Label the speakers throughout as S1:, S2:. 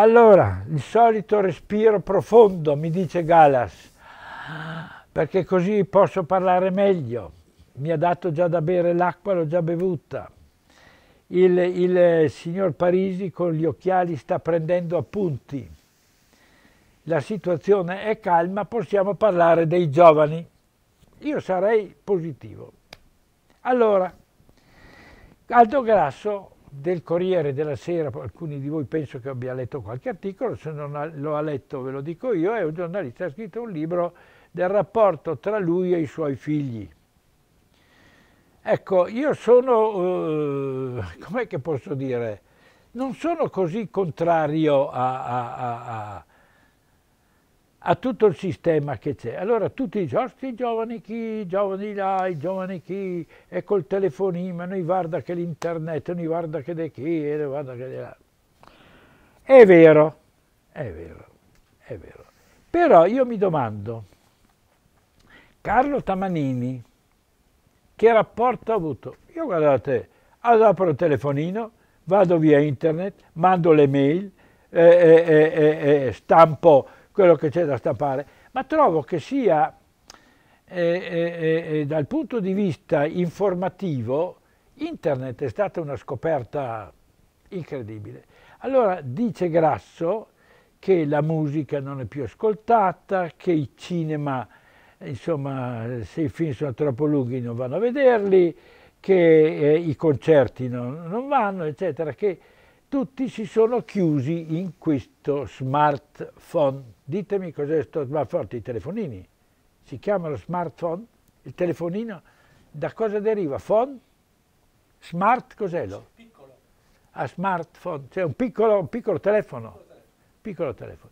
S1: Allora, il solito respiro profondo, mi dice Galas, perché così posso parlare meglio. Mi ha dato già da bere l'acqua, l'ho già bevuta. Il, il eh, signor Parisi con gli occhiali sta prendendo appunti. La situazione è calma, possiamo parlare dei giovani. Io sarei positivo. Allora, Aldo Grasso del Corriere della Sera, alcuni di voi penso che abbia letto qualche articolo, se non lo ha letto ve lo dico io, è un giornalista ha scritto un libro del rapporto tra lui e i suoi figli. Ecco, io sono, eh, com'è che posso dire, non sono così contrario a, a, a, a tutto il sistema che c'è. Allora tutti i giorni, i giovani chi, i giovani là, i giovani chi, e col telefonino, noi guarda che l'internet, noi guarda che di chi, e guarda che di là. È vero, è vero, è vero. Però io mi domando, Carlo Tamanini, che rapporto ha avuto? Io guardate, apro il telefonino, vado via internet, mando le mail, eh, eh, eh, stampo quello che c'è da stampare, ma trovo che sia eh eh, eh, eh, dal punto di vista informativo internet è stata una scoperta incredibile. Allora dice Grasso che la musica non è più ascoltata, che i cinema, insomma, se i film sono troppo lunghi non vanno a vederli, che eh, i concerti non, non, vanno, eccetera, che tutti si sono chiusi in questo smartphone. Ditemi cos'è questo smartphone, i telefonini. Si chiamano smartphone, il telefonino. Da cosa deriva? Phone? Smart cos'è lo? Piccolo. A ah, smartphone, cioè un piccolo, un piccolo telefono. Piccolo telefono.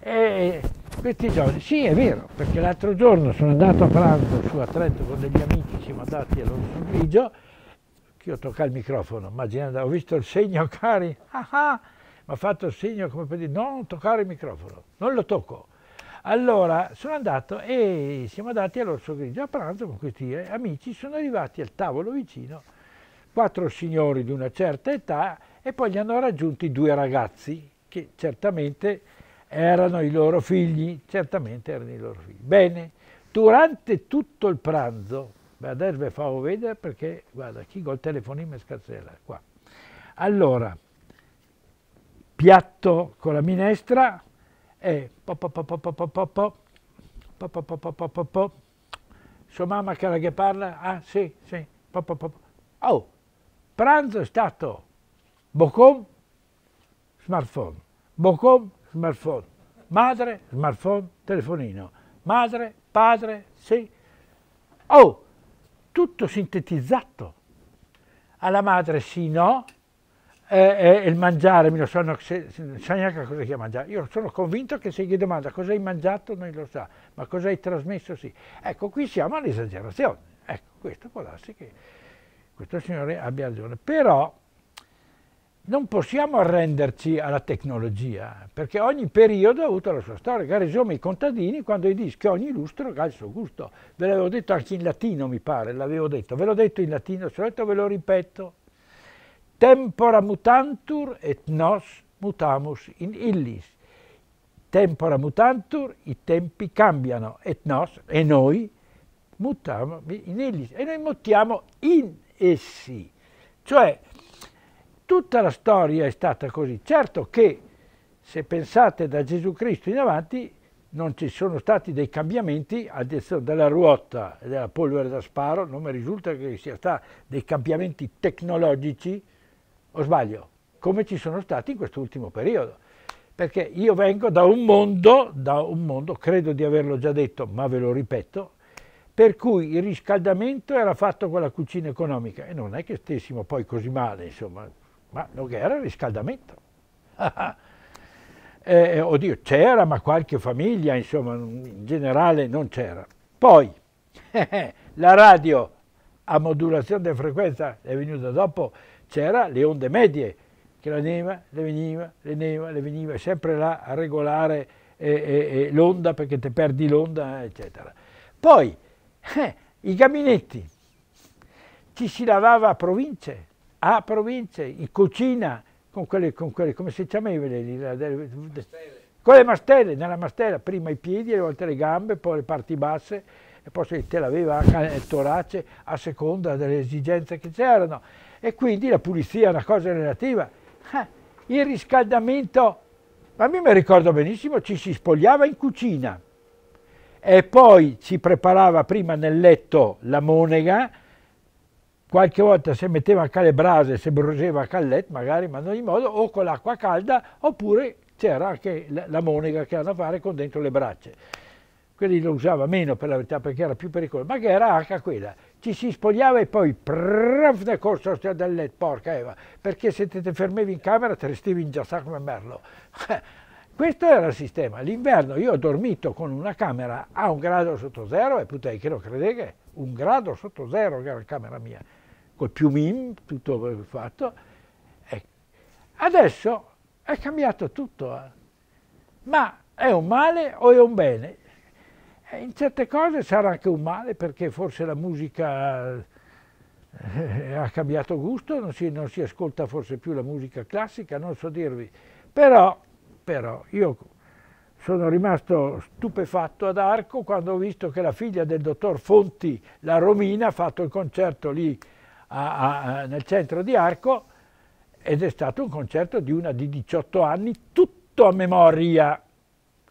S1: E questi giorni, sì è vero, perché l'altro giorno sono andato a pranzo su a Trento con degli amici, siamo andati allo Vigio, che ho toccato il microfono, immaginando, ho visto il segno, cari, ah ah, mi ha fatto il segno come per dire non toccare il microfono, non lo tocco. Allora sono andato e siamo andati all'Orso Grigio a pranzo con questi amici, sono arrivati al tavolo vicino quattro signori di una certa età e poi li hanno raggiunti due ragazzi che certamente erano i loro figli, certamente erano i loro figli. Bene, durante tutto il pranzo, beh, adesso vi farò vedere perché, guarda, chi col telefonino mi scazzella, qua. Allora, piatto con la minestra e sua mamma che era che parla, ah sì, sì, oh, pranzo è stato Bocom, smartphone, Bocom, smartphone, madre, smartphone, telefonino, madre, padre, sì, oh, tutto sintetizzato. Alla madre sì, no, eh, eh, il mangiare, non so neanche cosa sia mangiare. Io sono convinto che se gli domanda cosa hai mangiato non lo sa, ma cosa hai trasmesso sì. Ecco, qui siamo all'esagerazione. Ecco, questo può darsi che questo signore abbia ragione. Però non possiamo arrenderci alla tecnologia, perché ogni periodo ha avuto la sua storia. Garisome i contadini quando gli dice che ogni lustro ha il suo gusto. Ve l'avevo detto anche in latino, mi pare, l'avevo detto. Ve l'ho detto in latino, se l'ho detto ve lo ripeto tempora mutantur et nos mutamus in illis. Tempora mutantur, i tempi cambiano, et nos, e noi, mutiamo in illis, e noi mutiamo in essi. Cioè, tutta la storia è stata così. Certo che, se pensate da Gesù Cristo in avanti, non ci sono stati dei cambiamenti, a della ruota e della polvere da sparo, non mi risulta che ci siano stati dei cambiamenti tecnologici, o sbaglio? Come ci sono stati in quest'ultimo periodo. Perché io vengo da un mondo, da un mondo, credo di averlo già detto, ma ve lo ripeto, per cui il riscaldamento era fatto con la cucina economica e non è che stessimo poi così male, insomma, ma non era il riscaldamento. Eh, eh, oddio, c'era, ma qualche famiglia, insomma, in generale non c'era. Poi, la radio a modulazione di frequenza è venuta dopo c'era le onde medie, che la neva, le veniva, le neva, le veniva, sempre là a regolare eh, eh, eh l'onda perché te perdi l'onda, eh, eccetera. Poi eh, i gabinetti, ci si lavava a province, a province, in cucina, con quelle, con quelle come si chiamavano lì? Con le mastelle, nella mastella prima i piedi, le volte le gambe, poi le parti basse, e poi se te l'aveva anche il torace a seconda delle esigenze che c'erano. E quindi la pulizia è una cosa relativa. Eh, il riscaldamento, ma a me mi ricordo benissimo, ci si spogliava in cucina e poi si preparava prima nel letto la monega, qualche volta si metteva anche le brase, si bruceva a callet magari, ma in ogni modo, o con l'acqua calda oppure c'era anche la, monica che hanno a fare con dentro le braccia. Quelli lo usava meno per la verità perché era più pericoloso, ma che era anche quella. Ci si spogliava e poi prrrf porca Eva, perché se te, te fermevi in camera te restivi in giassà come merlo. Questo era il sistema. L'inverno io ho dormito con una camera a un grado sotto zero e puttei che lo credete, un grado sotto zero era la camera mia, col piumim, tutto fatto. Ecco. Adesso è cambiato tutto. Eh. Ma è un male o è un bene? Eh, in certe cose sarà anche un male perché forse la musica eh, ha cambiato gusto, non si, non si, ascolta forse più la musica classica, non so dirvi. Però, però io sono rimasto stupefatto ad Arco quando ho visto che la figlia del dottor Fonti, la Romina, ha fatto il concerto lì a, a, nel centro di Arco ed è stato un concerto di una di 18 anni, tutto a memoria,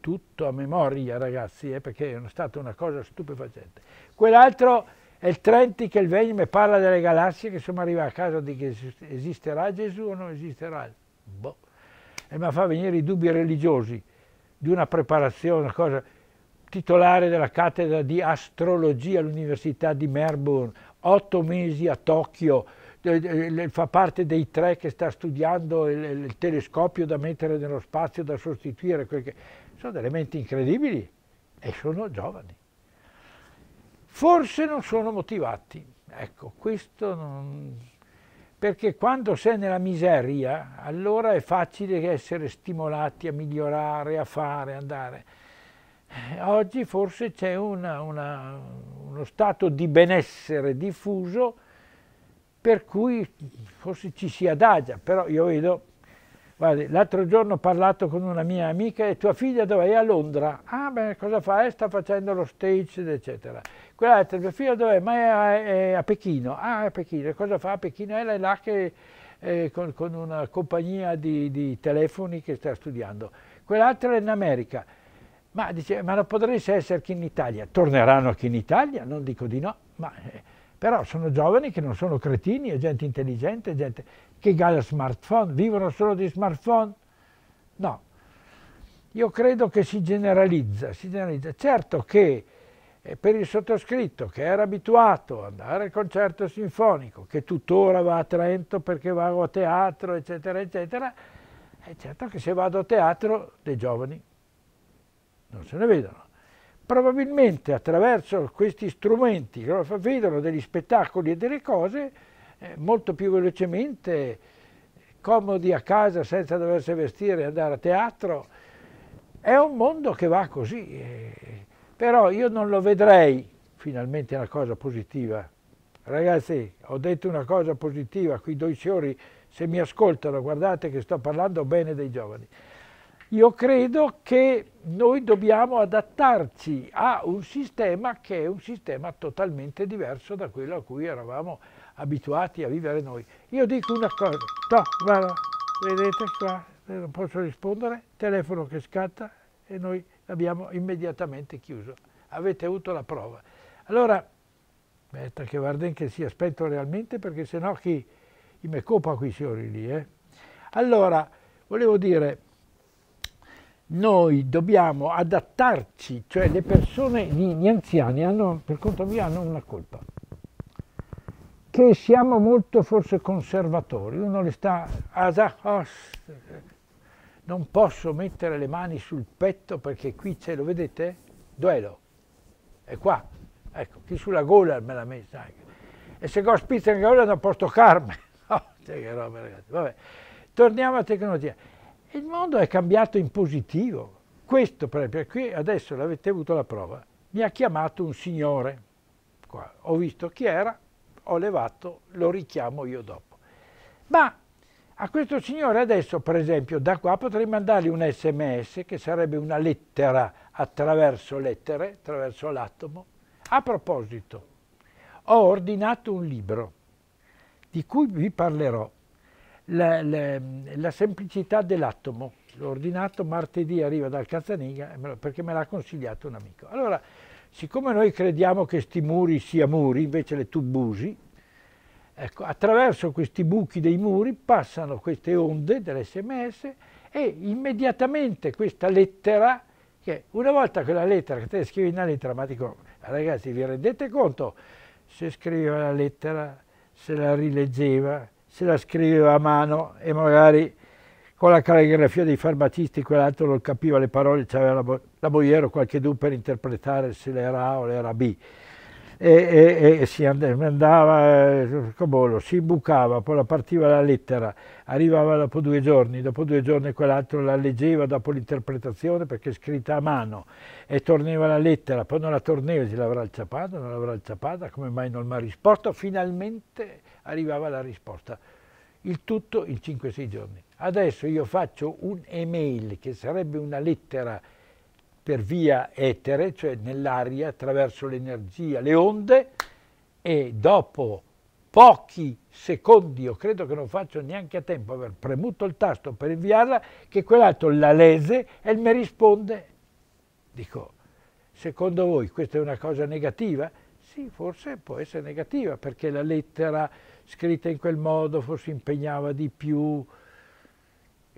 S1: tutto a memoria ragazzi, eh, perché è stata una cosa stupefacente. Quell'altro è il Trenti che il Venime parla delle galassie che insomma arriva a casa di che esisterà Gesù o non esisterà, boh. e mi fa venire i dubbi religiosi di una preparazione, una cosa, titolare della cattedra di astrologia all'Università di Melbourne, otto mesi a Tokyo, eh, eh, eh, fa parte dei tre che sta studiando il, il telescopio da mettere nello spazio, da sostituire. Che... Sono elementi incredibili e sono giovani. Forse non sono motivati, ecco, questo non... perché quando sei nella miseria allora è facile essere stimolati a migliorare, a fare, andare. Oggi forse c'è uno stato di benessere diffuso per cui forse ci si adagia, però io vedo, guarda, l'altro giorno ho parlato con una mia amica e tua figlia dov'è? A Londra. Ah beh, cosa fa? Eh, sta facendo lo stage, eccetera. Quell'altra, tua figlia dov'è? Ma è a, è a, Pechino. Ah, a Pechino. E cosa fa a Pechino? È là che eh, con, con, una compagnia di, di telefoni che sta studiando. Quell'altra è in America. Ma dice, ma non potresti essere qui in Italia? Torneranno qui in Italia? Non dico di no, ma... Eh, però sono giovani che non sono cretini, è gente intelligente, è gente che ha smartphone, vivono solo di smartphone. No, io credo che si generalizza, si generalizza. Certo che eh, per il sottoscritto che era abituato ad andare al concerto sinfonico, che tuttora va a Trento perché va a teatro, eccetera, eccetera, è certo che se vado a teatro dei giovani non se ne vedono probabilmente attraverso questi strumenti che vedono degli spettacoli e delle cose eh, molto più velocemente, comodi a casa senza doversi vestire e andare a teatro, è un mondo che va così, eh, però io non lo vedrei finalmente una cosa positiva. Ragazzi, ho detto una cosa positiva, qui due signori, se mi ascoltano, guardate che sto parlando bene dei giovani. Io credo che noi dobbiamo adattarci a un sistema che è un sistema totalmente diverso da quello a cui eravamo abituati a vivere noi. Io dico una cosa, no, guarda, vedete qua, eh, non posso rispondere, telefono che scatta e noi l'abbiamo immediatamente chiuso. Avete avuto la prova. Allora, aspetta che guarda che si aspetto realmente perché sennò chi mi copa qui signori lì. Eh. Allora, volevo dire noi dobbiamo adattarci, cioè le persone, gli, anziani hanno, per conto mio hanno una colpa, che siamo molto forse conservatori, uno le sta, non posso mettere le mani sul petto perché qui c'è, lo vedete? Duelo, è qua, ecco, chi sulla gola me la messa anche. E se spizza in gola non posso toccarmi, no, cioè, che roba ragazzi, vabbè. Torniamo alla tecnologia il mondo è cambiato in positivo. Questo, per esempio, qui adesso l'avete avuto la prova. Mi ha chiamato un signore. Qua. Ho visto chi era, ho levato, lo richiamo io dopo. Ma a questo signore adesso, per esempio, da qua potrei mandargli un sms che sarebbe una lettera attraverso lettere, attraverso l'atomo. A proposito, ho ordinato un libro di cui vi parlerò la, la, la semplicità dell'atomo. L'ho ordinato, martedì arriva dal Cazzaniga perché me l'ha consigliato un amico. Allora, siccome noi crediamo che questi muri siano muri, invece le tubusi, ecco, attraverso questi buchi dei muri passano queste onde dell'SMS e immediatamente questa lettera, che una volta che la lettera, che te scrivi una lettera, ma dico, ragazzi vi rendete conto, se scriveva la lettera, se la rileggeva, se la scriveva a mano e magari con la calligrafia dei farmacisti quell'altro non capiva le parole, c'aveva la, bo la Boiero qualche dubbio per interpretare se era A o era B e, e, si andava, scobolo, eh, si bucava, poi partiva la lettera, arrivava dopo due giorni, dopo due giorni quell'altro la leggeva dopo l'interpretazione perché è scritta a mano e torneva la lettera, poi non la torneva, si l'avrà alciapata, non l'avrà alciapata, come mai non mi ha risposto, finalmente arrivava la risposta. Il tutto in 5-6 giorni. Adesso io faccio un email che sarebbe una lettera per via etere, cioè nell'aria, attraverso l'energia, le onde e dopo pochi secondi, io credo che non faccio neanche a tempo aver premuto il tasto per inviarla, che quell'altro la lese e mi risponde. Dico, secondo voi questa è una cosa negativa? Sì, forse può essere negativa perché la lettera scritta in quel modo forse impegnava di più,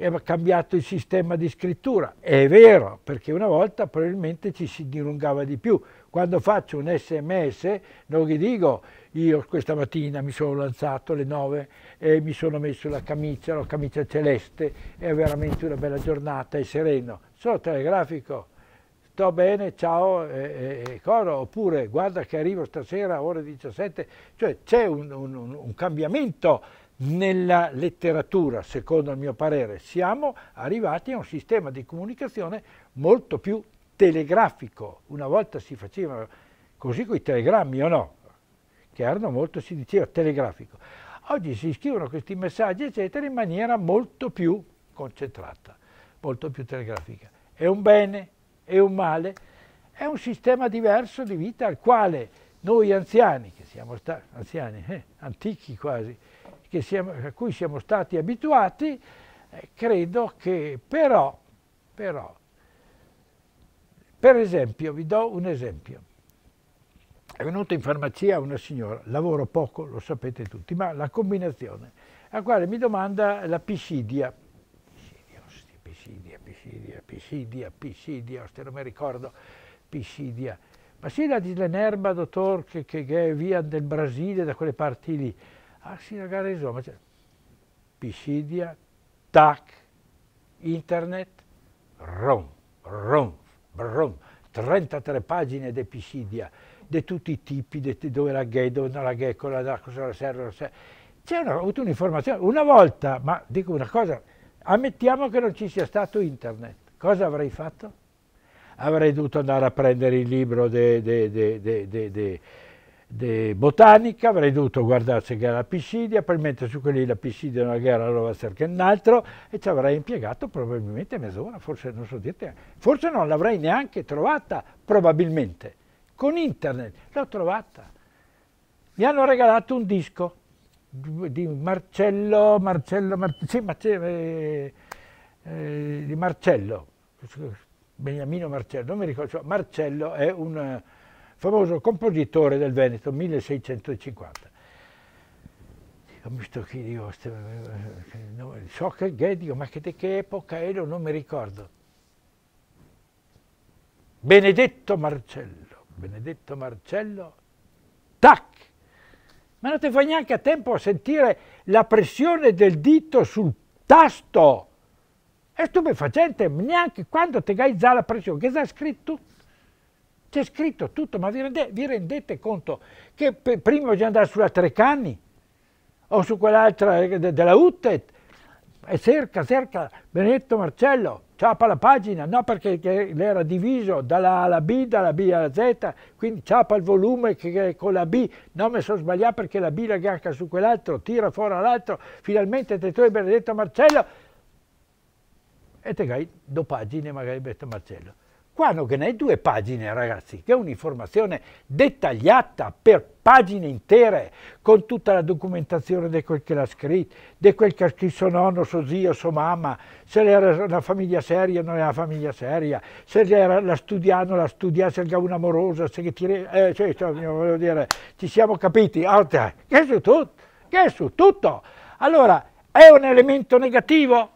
S1: era cambiato il sistema di scrittura. È vero, perché una volta probabilmente ci si dilungava di più. Quando faccio un sms non gli dico io questa mattina mi sono lanzato alle 9 e mi sono messo la camicia, la camicia celeste, è veramente una bella giornata, è sereno. Sono telegrafico, sto bene, ciao e, e, e coro, oppure guarda che arrivo stasera ore 17. Cioè c'è un, un, un cambiamento nella letteratura, secondo il mio parere, siamo arrivati a un sistema di comunicazione molto più telegrafico. Una volta si faceva così con i telegrammi o no, che erano molto, si diceva, telegrafico. Oggi si scrivono questi messaggi, eccetera, in maniera molto più concentrata, molto più telegrafica. È un bene, è un male, è un sistema diverso di vita al quale noi anziani, che siamo stati anziani, eh, antichi quasi, siamo, a cui siamo stati abituati, eh, credo che però, però, per esempio, vi do un esempio. È venuta in farmacia una signora, lavoro poco, lo sapete tutti, ma la combinazione, a quale mi domanda la piscidia. Piscidia, piscidia, piscidia, piscidia, se non mi ricordo, piscidia. Ma sì, la dislenerba, dottor, che, che è via del Brasile, da quelle parti lì ah sì Sinagare insomma, cioè, Pisidia, tac, internet, rom, rom, rom, 33 pagine di Pisidia, di tutti i tipi, de, dove la gay, dove non la gay, con la dark, cosa la serra, la serra. C'è una, un'informazione, una volta, ma dico una cosa, ammettiamo che non ci sia stato internet, cosa avrei fatto? Avrei dovuto andare a prendere il libro de, de, de botanica, avrei dovuto guardare se era la Pisidia, per mettere su quelli la Pisidia una guerra allora cerca un altro e ci avrei impiegato probabilmente mezz'ora, forse non so dirti, forse non l'avrei neanche trovata, probabilmente. Con internet l'ho trovata. Mi hanno regalato un disco di Marcello, Marcello, Mar sì, Marcello eh, eh, di Marcello, Beniamino Marcello, non mi ricordo, cioè Marcello è un famoso compositore del Veneto, 1650. Dico, mi sto dico, so che, è, dico, ma che, che epoca ero, non mi ricordo. Benedetto Marcello, Benedetto Marcello, tac! Ma non ti fai neanche a tempo a sentire la pressione del dito sul tasto. È stupefacente, neanche quando ti gai già la pressione, che sta scritto? C'è scritto tutto, ma vi, rende, vi rendete conto che prima bisogna andare sulla Trecani o su quell'altra eh, de della UTET? e eh, cerca, cerca Benedetto Marcello, ciapa la pagina, no perché era diviso dalla A alla B, dalla B alla Z, quindi ciapa il volume che, che con la B, no mi sono sbagliato perché la B la gacca su quell'altro, tira fuori l'altro, finalmente te tu Benedetto Marcello e te gai due pagine magari Benedetto Marcello. Qua non che ne è due pagine, ragazzi, che è un'informazione dettagliata per pagine intere, con tutta la documentazione di quel che l'ha scritto, di quel che ha scritto suo nonno, suo zio, sua mamma, se era una famiglia seria, o non era una famiglia seria, se era la studiano, la studia, se era un'amorosa, se che tire, eh, cioè, voglio dire, ci siamo capiti, che è su tutto, che è su tutto. Allora, è un elemento negativo?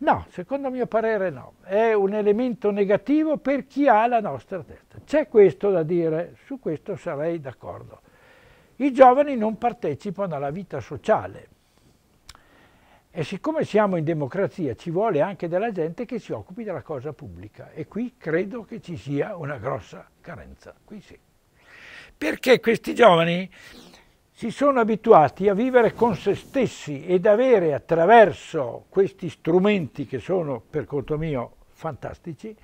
S1: No, secondo mio parere no. È un elemento negativo per chi ha la nostra testa. C'è questo da dire, su questo sarei d'accordo. I giovani non partecipano alla vita sociale e siccome siamo in democrazia ci vuole anche della gente che si occupi della cosa pubblica e qui credo che ci sia una grossa carenza, qui sì. Perché questi giovani si sono abituati a vivere con se stessi ed avere attraverso questi strumenti che sono per conto mio fantastici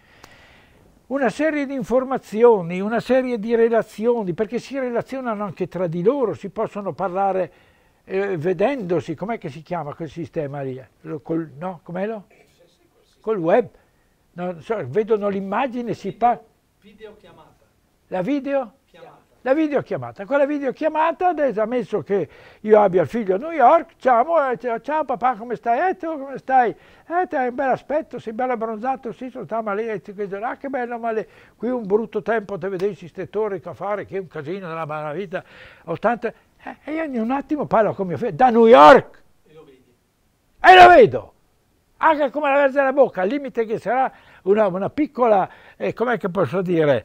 S1: una serie di informazioni, una serie di relazioni, perché si relazionano anche tra di loro, si possono parlare eh, vedendosi, com'è che si chiama quel sistema lì? Col, no, com'è lo? Col web. No, so, vedono l'immagine, si parla. Videochiamata. La video? Chiamata la videochiamata. Quella la videochiamata, ammesso che io abbia il figlio a New York, ciao, ciao papà come stai? Eh tu come stai? Eh hai un bel aspetto, sei bello abbronzato, sì, sono stato male, e ti ah che bello, ma le, qui un brutto tempo, te vedi ste stettorico a fare, che è un casino della mala vita, 80... Eh, e io in un attimo parlo con mio figlio, da New York! E lo vedi. E lo vedo! Anche come la verza della bocca, al limite che sarà una, una piccola, eh, com'è che posso dire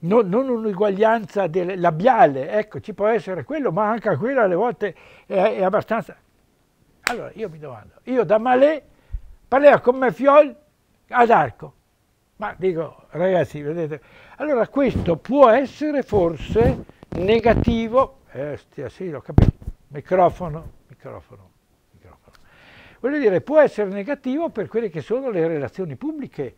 S1: no, non un'uguaglianza labiale, ecco, ci può essere quello, ma anche quello alle volte è, è abbastanza... Allora, io mi domando, io da Malé parleva come Fiol ad Arco, ma dico, ragazzi, vedete, allora questo può essere forse negativo, eh, stia, sì, l'ho capito, microfono, microfono, microfono. Voglio dire, può essere negativo per quelle che sono le relazioni pubbliche,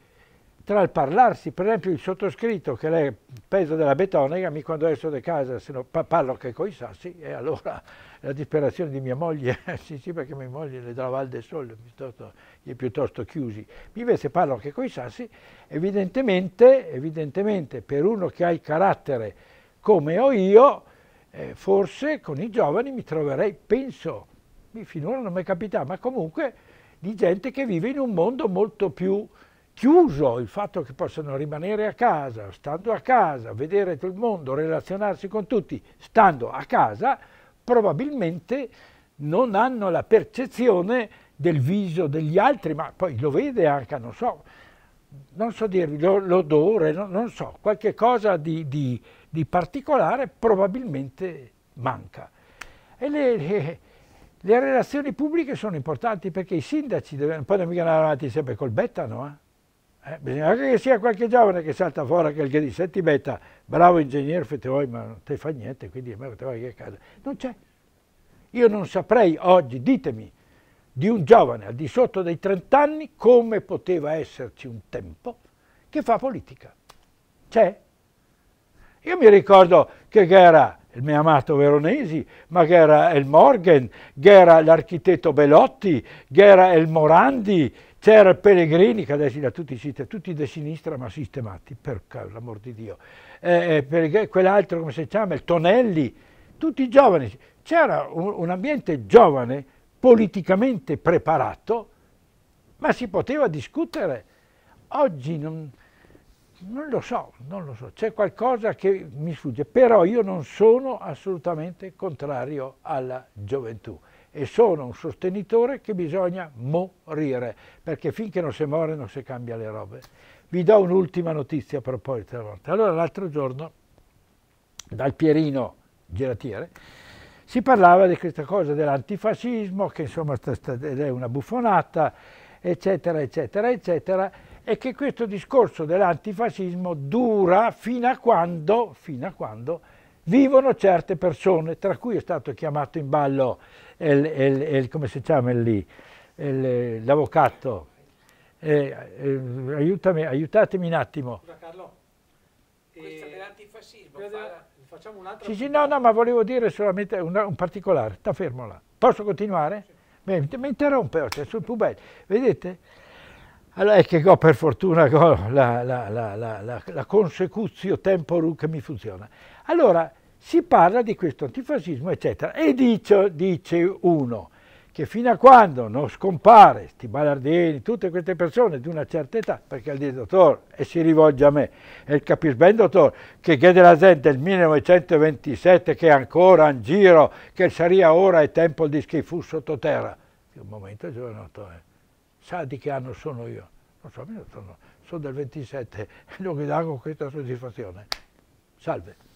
S1: tra il parlarsi, per esempio il sottoscritto che lei peso della betonica, mi quando esco di casa se no, parlo che coi sassi e allora la disperazione di mia moglie, sì sì perché mia moglie le dà la Val del Sole, piuttosto, è piuttosto chiusi, invece parlo che coi sassi, evidentemente, evidentemente per uno che ha il carattere come ho io, eh, forse con i giovani mi troverei, penso, finora non mi è capitato, ma comunque di gente che vive in un mondo molto più chiuso il fatto che possano rimanere a casa, stando a casa, vedere tutto il mondo, relazionarsi con tutti, stando a casa, probabilmente non hanno la percezione del viso degli altri, ma poi lo vede anche, non so, non so dirvi, l'odore, no, non so, qualche cosa di, di, di particolare probabilmente manca. E le, le, le relazioni pubbliche sono importanti perché i sindaci devono, poi non mica andare avanti sempre col betano, eh? Eh, bisogna anche che sia qualche giovane che salta fuori che gli dice, senti Betta, bravo ingegnere fate voi, ma non te fa niente, quindi a me ma FTOI che casa. Non c'è. Io non saprei oggi, ditemi, di un giovane al di sotto dei 30 anni come poteva esserci un tempo che fa politica. C'è? Io mi ricordo che era il mio amato Veronesi, ma che il Morgan, che l'architetto Belotti, che il Morandi, c'era Pellegrini, che adesso da tutti, tutti di sinistra, ma sistemati, per l'amor di Dio. Eh, eh, quell'altro, come si chiama, il Tonelli, tutti giovani. C'era un, un ambiente giovane, politicamente preparato, ma si poteva discutere. Oggi non, non lo so, non lo so, c'è qualcosa che mi sfugge, però io non sono assolutamente contrario alla gioventù e sono un sostenitore che bisogna morire, perché finché non si muore non si cambia le robe. Vi do un'ultima notizia a proposito della morte. Allora l'altro giorno, dal Pierino Giratiere, si parlava di questa cosa dell'antifascismo, che insomma è una buffonata, eccetera, eccetera, eccetera, e che questo discorso dell'antifascismo dura fino a quando, fino a quando vivono certe persone, tra cui è stato chiamato in ballo il, il, il, come si chiama lì, l'avvocato, eh, eh, aiutami, aiutatemi un attimo. Scusa Carlo, questa eh, dell'antifascismo, fa, facciamo un'altra... Sì, sì, no, no, ma volevo dire solamente un, un particolare, sta fermo là. Posso continuare? Sì. Beh, mi interrompe, oh, cioè, sul più bello. Vedete? Allora è che ho per fortuna la, la, la, la, la, la, la temporum che mi funziona. Allora, si parla di questo antifascismo, eccetera. E dice, dice uno che fino a quando non scompare sti Balardini, tutte queste persone di una certa età, perché il dottore, e si rivolge a me, e capisce bene dottore, che è della gente del 1927 che è ancora in giro, che sarebbe ora è tempo di schifu sottoterra. Un momento giovanotto, eh. sa di che anno sono io? Non so, sono, sono del 27, non mi danno questa soddisfazione. Salve.